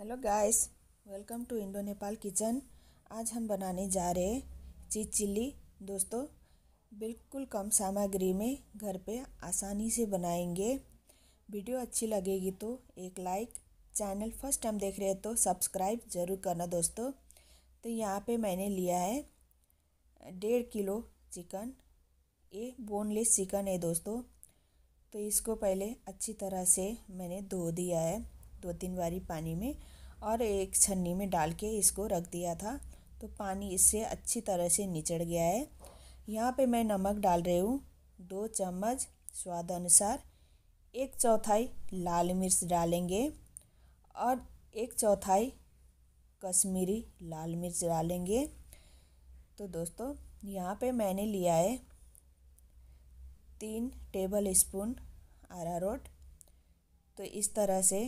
hello guys welcome to Indo Nepal kitchen आज हम बनाने जा रहे हैं चीज़ चिल्ली दोस्तों बिल्कुल कम सामग्री में घर पे आसानी से बनाएंगे वीडियो अच्छी लगेगी तो एक लाइक चैनल फर्स्ट टाइम देख रहे हैं तो सब्सक्राइब ज़रूर करना दोस्तों तो यहाँ पे मैंने लिया है डेढ़ किलो चिकन ये बोनलेस चिकन है दोस्तों तो इसको पहले अच्छी तरह से मैंने धो दिया है दो तीन बारी पानी में और एक छन्नी में डाल के इसको रख दिया था तो पानी इससे अच्छी तरह से निचड़ गया है यहाँ पे मैं नमक डाल रही हूँ दो चम्मच स्वाद अनुसार एक चौथाई लाल मिर्च डालेंगे और एक चौथाई कश्मीरी लाल मिर्च डालेंगे तो दोस्तों यहाँ पे मैंने लिया है तीन टेबल स्पून रोट तो इस तरह से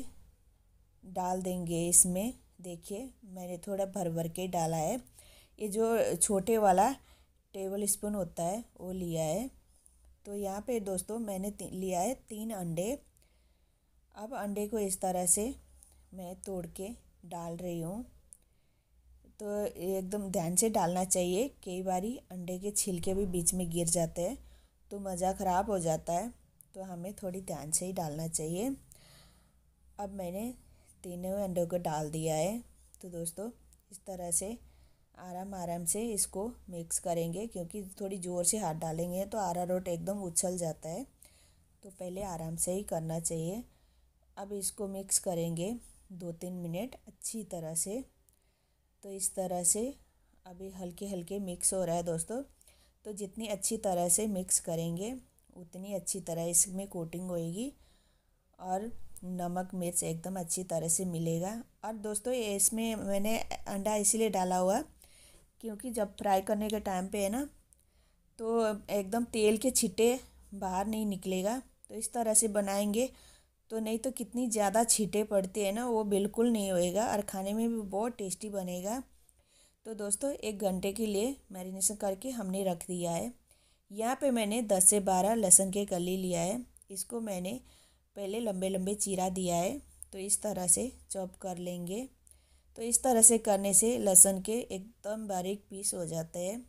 डाल देंगे इसमें देखिए मैंने थोड़ा भर भर के डाला है ये जो छोटे वाला टेबल स्पून होता है वो लिया है तो यहाँ पे दोस्तों मैंने लिया है तीन अंडे अब अंडे को इस तरह से मैं तोड़ के डाल रही हूँ तो एकदम ध्यान से डालना चाहिए कई बारी अंडे के छिलके भी बीच में गिर जाते हैं तो मज़ा ख़राब हो जाता है तो हमें थोड़ी ध्यान से ही डालना चाहिए अब मैंने तीनों अंडों को डाल दिया है तो दोस्तों इस तरह से आराम आराम से इसको मिक्स करेंगे क्योंकि थोड़ी ज़ोर से हाथ डालेंगे तो आरा रोट एकदम उछल जाता है तो पहले आराम से ही करना चाहिए अब इसको मिक्स करेंगे दो तीन मिनट अच्छी तरह से तो इस तरह से अभी हल्के हल्के मिक्स हो रहा है दोस्तों तो जितनी अच्छी तरह से मिक्स करेंगे उतनी अच्छी तरह इसमें कोटिंग होएगी और नमक मिर्च एकदम अच्छी तरह से मिलेगा और दोस्तों ये इसमें मैंने अंडा इसीलिए डाला हुआ क्योंकि जब फ्राई करने के टाइम पे है ना तो एकदम तेल के छिटे बाहर नहीं निकलेगा तो इस तरह से बनाएंगे तो नहीं तो कितनी ज़्यादा छिटे पड़ते हैं ना वो बिल्कुल नहीं होएगा और खाने में भी बहुत टेस्टी बनेगा तो दोस्तों एक घंटे के लिए मैरिनेशन करके हमने रख दिया है यहाँ पे मैंने दस से बारह लहसुन के कली लिया है इसको मैंने पहले लंबे लंबे चीरा दिया है तो इस तरह से चॉप कर लेंगे तो इस तरह से करने से लहसुन के एकदम बारीक पीस हो जाते हैं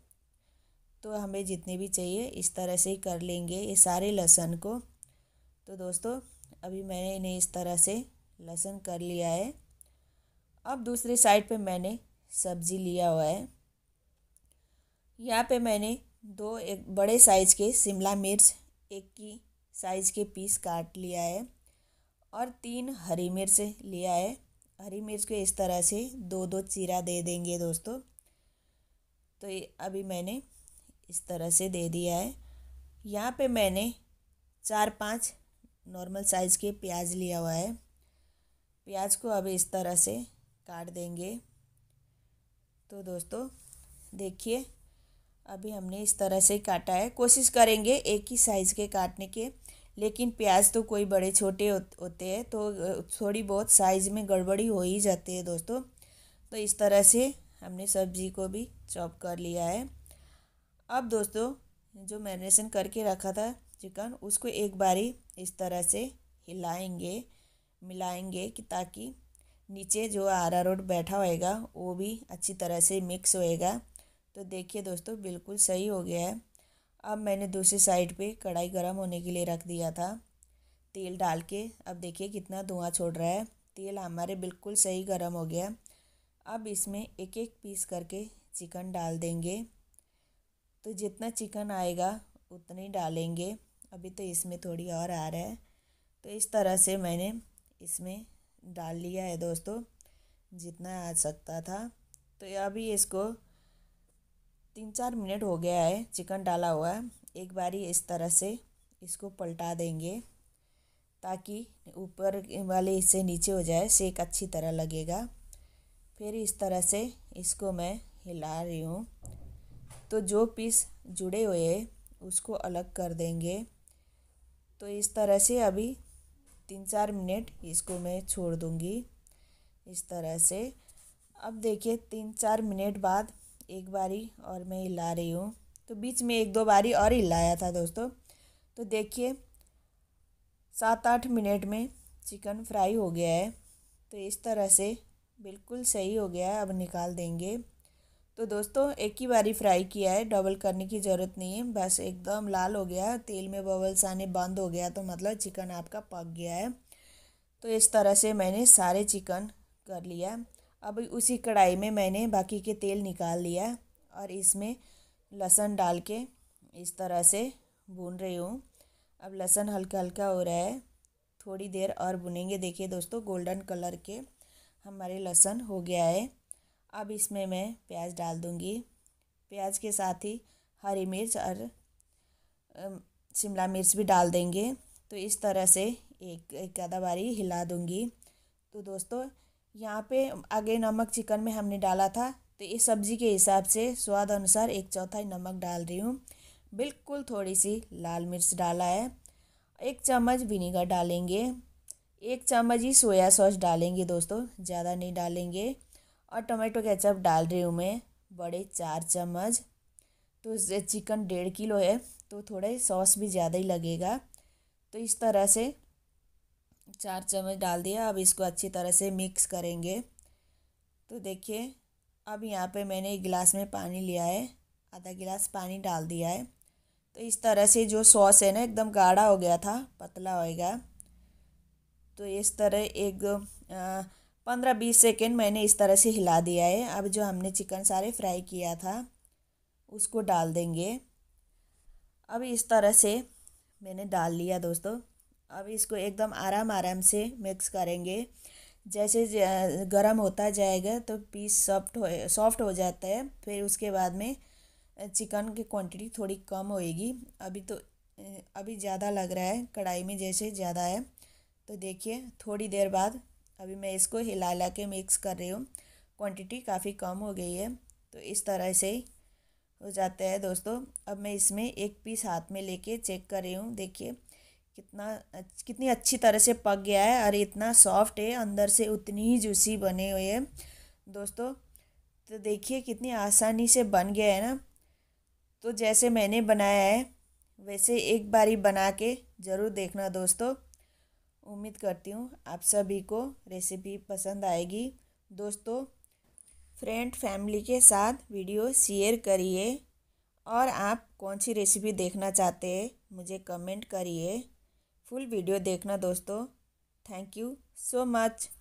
तो हमें जितने भी चाहिए इस तरह से ही कर लेंगे ये सारे लहसुन को तो दोस्तों अभी मैंने इन्हें इस तरह से लहसुन कर लिया है अब दूसरी साइड पे मैंने सब्ज़ी लिया हुआ है यहाँ पे मैंने दो एक बड़े साइज़ के शिमला मिर्च एक की साइज़ के पीस काट लिया है और तीन हरी मिर्च लिया है हरी मिर्च को इस तरह से दो दो चीरा दे देंगे दोस्तों तो अभी मैंने इस तरह से दे दिया है यहाँ पे मैंने चार पांच नॉर्मल साइज़ के प्याज लिया हुआ है प्याज को अभी इस तरह से काट देंगे तो दोस्तों देखिए अभी हमने इस तरह से काटा है कोशिश करेंगे एक ही साइज़ के काटने के लेकिन प्याज तो कोई बड़े छोटे होते हैं तो थोड़ी बहुत साइज़ में गड़बड़ी हो ही जाती है दोस्तों तो इस तरह से हमने सब्जी को भी चॉप कर लिया है अब दोस्तों जो मैरिनेशन करके रखा था चिकन उसको एक बारी इस तरह से हिलाएंगे मिलाएंगे कि ताकि नीचे जो आरा रोड बैठा होएगा वो भी अच्छी तरह से मिक्स होएगा तो देखिए दोस्तों बिल्कुल सही हो गया है अब मैंने दूसरी साइड पे कढ़ाई गरम होने के लिए रख दिया था तेल डाल के अब देखिए कितना धुआँ छोड़ रहा है तेल हमारे बिल्कुल सही गर्म हो गया अब इसमें एक एक पीस करके चिकन डाल देंगे तो जितना चिकन आएगा उतने डालेंगे अभी तो इसमें थोड़ी और आ रहा है तो इस तरह से मैंने इसमें डाल लिया है दोस्तों जितना आ सकता था तो अभी इसको तीन चार मिनट हो गया है चिकन डाला हुआ है एक बारी इस तरह से इसको पलटा देंगे ताकि ऊपर वाले इससे नीचे हो जाए सेक अच्छी तरह लगेगा फिर इस तरह से इसको मैं हिला रही हूँ तो जो पीस जुड़े हुए हैं उसको अलग कर देंगे तो इस तरह से अभी तीन चार मिनट इसको मैं छोड़ दूँगी इस तरह से अब देखिए तीन चार मिनट बाद एक बारी और मैं हिला रही हूँ तो बीच में एक दो बारी और हिलाया था दोस्तों तो देखिए सात आठ मिनट में चिकन फ्राई हो गया है तो इस तरह से बिल्कुल सही हो गया है अब निकाल देंगे तो दोस्तों एक ही बारी फ्राई किया है डबल करने की ज़रूरत नहीं है बस एकदम लाल हो गया तेल में बबल्स आने बंद हो गया तो मतलब चिकन आपका पक गया है तो इस तरह से मैंने सारे चिकन कर लिया अब उसी कढ़ाई में मैंने बाकी के तेल निकाल लिया और इसमें लहसुन डाल के इस तरह से भून रही हूँ अब लहसुन हल्का हल्का हो रहा है थोड़ी देर और भुनेंगे देखिए दोस्तों गोल्डन कलर के हमारे लहसुन हो गया है अब इसमें मैं प्याज डाल दूँगी प्याज के साथ ही हरी मिर्च और शिमला मिर्च भी डाल देंगे तो इस तरह से एक एक आधा बारी हिला दूँगी तो दोस्तों यहाँ पे आगे नमक चिकन में हमने डाला था तो इस सब्ज़ी के हिसाब से स्वाद अनुसार एक चौथाई नमक डाल रही हूँ बिल्कुल थोड़ी सी लाल मिर्च डाला है एक चम्मच विनीगर डालेंगे एक चम्मच ही सोया सॉस डालेंगे दोस्तों ज़्यादा नहीं डालेंगे और टमाटो केचप डाल रही हूँ मैं बड़े चार चम्मच तो चिकन डेढ़ किलो है तो थोड़े सॉस भी ज़्यादा ही लगेगा तो इस तरह से चार चम्मच डाल दिया अब इसको अच्छी तरह से मिक्स करेंगे तो देखिए अब यहाँ पे मैंने एक गिलास में पानी लिया है आधा गिलास पानी डाल दिया है तो इस तरह से जो सॉस है ना एकदम गाढ़ा हो गया था पतला होएगा तो इस तरह एक पंद्रह बीस सेकेंड मैंने इस तरह से हिला दिया है अब जो हमने चिकन सारे फ्राई किया था उसको डाल देंगे अब इस तरह से मैंने डाल लिया दोस्तों अब इसको एकदम आराम आराम से मिक्स करेंगे जैसे गर्म होता जाएगा तो पीस सॉफ्ट हो सॉफ्ट हो जाता है फिर उसके बाद में चिकन की क्वांटिटी थोड़ी कम होएगी अभी तो अभी ज़्यादा लग रहा है कढ़ाई में जैसे ज़्यादा है तो देखिए थोड़ी देर बाद अभी मैं इसको हिला हिला के मिक्स कर रही हूँ क्वांटिटी काफ़ी कम हो गई है तो इस तरह से हो जाता है दोस्तों अब मैं इसमें एक पीस हाथ में लेके चेक कर रही हूँ देखिए कितना कितनी अच्छी तरह से पक गया है और इतना सॉफ्ट है अंदर से उतनी ही जूसी बने हुए है दोस्तों तो देखिए कितनी आसानी से बन गया है ना तो जैसे मैंने बनाया है वैसे एक बारी बना के ज़रूर देखना दोस्तों उम्मीद करती हूँ आप सभी को रेसिपी पसंद आएगी दोस्तों फ्रेंड फैमिली के साथ वीडियो शेयर करिए और आप कौन सी रेसिपी देखना चाहते हैं मुझे कमेंट करिए फुल वीडियो देखना दोस्तों थैंक यू सो मच